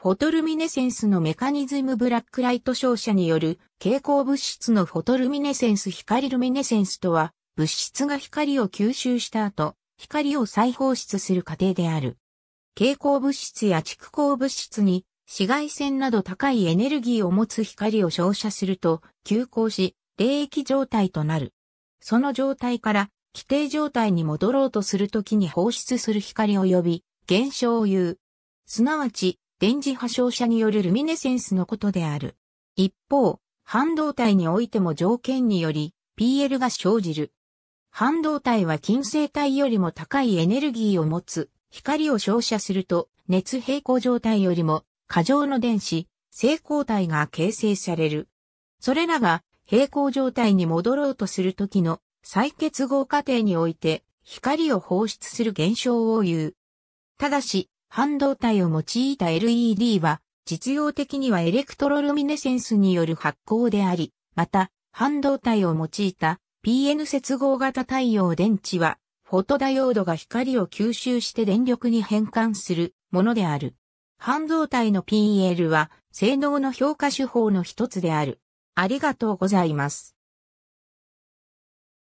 フォトルミネセンスのメカニズムブラックライト照射による蛍光物質のフォトルミネセンス光ルミネセンスとは、物質が光を吸収した後、光を再放出する過程である。蛍光物質や蓄光物質に紫外線など高いエネルギーを持つ光を照射すると急行し、冷液状態となる。その状態から規定状態に戻ろうとするときに放出する光を呼び、現象を言う。すなわち、電磁波照射によるルミネセンスのことである。一方、半導体においても条件により PL が生じる。半導体は金星体よりも高いエネルギーを持つ、光を照射すると熱平衡状態よりも過剰の電子、成功体が形成される。それらが平衡状態に戻ろうとするときの再結合過程において光を放出する現象を言う。ただし、半導体を用いた LED は、実用的にはエレクトロルミネセンスによる発光であり、また、半導体を用いた PN 接合型太陽電池は、フォトダヨードが光を吸収して電力に変換するものである。半導体の PL は性能の評価手法の一つである。ありがとうございます。